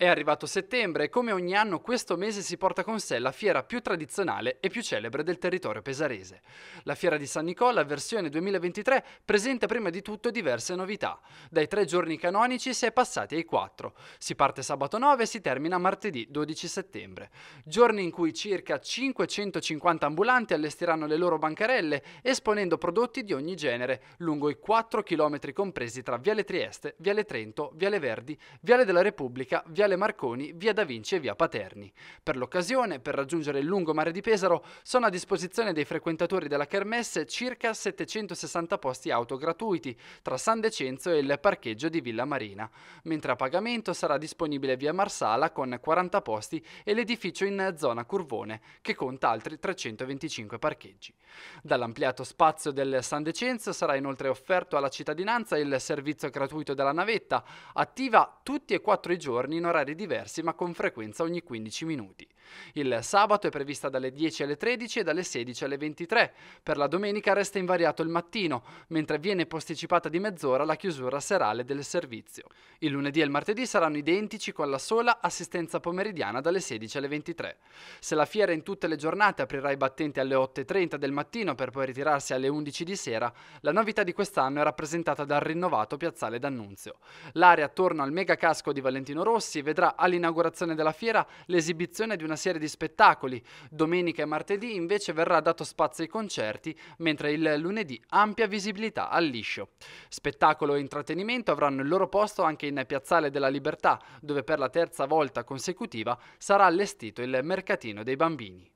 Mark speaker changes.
Speaker 1: È arrivato settembre e come ogni anno questo mese si porta con sé la fiera più tradizionale e più celebre del territorio pesarese. La fiera di San Nicola, versione 2023, presenta prima di tutto diverse novità. Dai tre giorni canonici si è passati ai quattro. Si parte sabato 9 e si termina martedì 12 settembre. Giorni in cui circa 550 ambulanti allestiranno le loro bancarelle esponendo prodotti di ogni genere lungo i 4 km compresi tra Viale Trieste, Viale Trento, Viale Verdi, Viale della Repubblica, Viale Viale Marconi, via Da Vinci e via Paterni. Per l'occasione, per raggiungere il lungo mare di Pesaro, sono a disposizione dei frequentatori della Kermesse circa 760 posti auto gratuiti tra San Decenzo e il parcheggio di Villa Marina, mentre a pagamento sarà disponibile via Marsala con 40 posti e l'edificio in zona Curvone, che conta altri 325 parcheggi. Dall'ampliato spazio del San Decenzo sarà inoltre offerto alla cittadinanza il servizio gratuito della navetta, attiva tutti e quattro i giorni in orario orari diversi ma con frequenza ogni 15 minuti. Il sabato è prevista dalle 10 alle 13 e dalle 16 alle 23. Per la domenica resta invariato il mattino, mentre viene posticipata di mezz'ora la chiusura serale del servizio. Il lunedì e il martedì saranno identici con la sola assistenza pomeridiana dalle 16 alle 23. Se la fiera in tutte le giornate aprirà i battenti alle 8.30 del mattino per poi ritirarsi alle 11 di sera, la novità di quest'anno è rappresentata dal rinnovato piazzale d'Annunzio. L'area attorno al mega casco di Valentino Rossi vedrà all'inaugurazione della fiera l'esibizione di una serie di spettacoli. Domenica e martedì invece verrà dato spazio ai concerti, mentre il lunedì ampia visibilità al liscio. Spettacolo e intrattenimento avranno il loro posto anche in Piazzale della Libertà, dove per la terza volta consecutiva sarà allestito il mercatino dei bambini.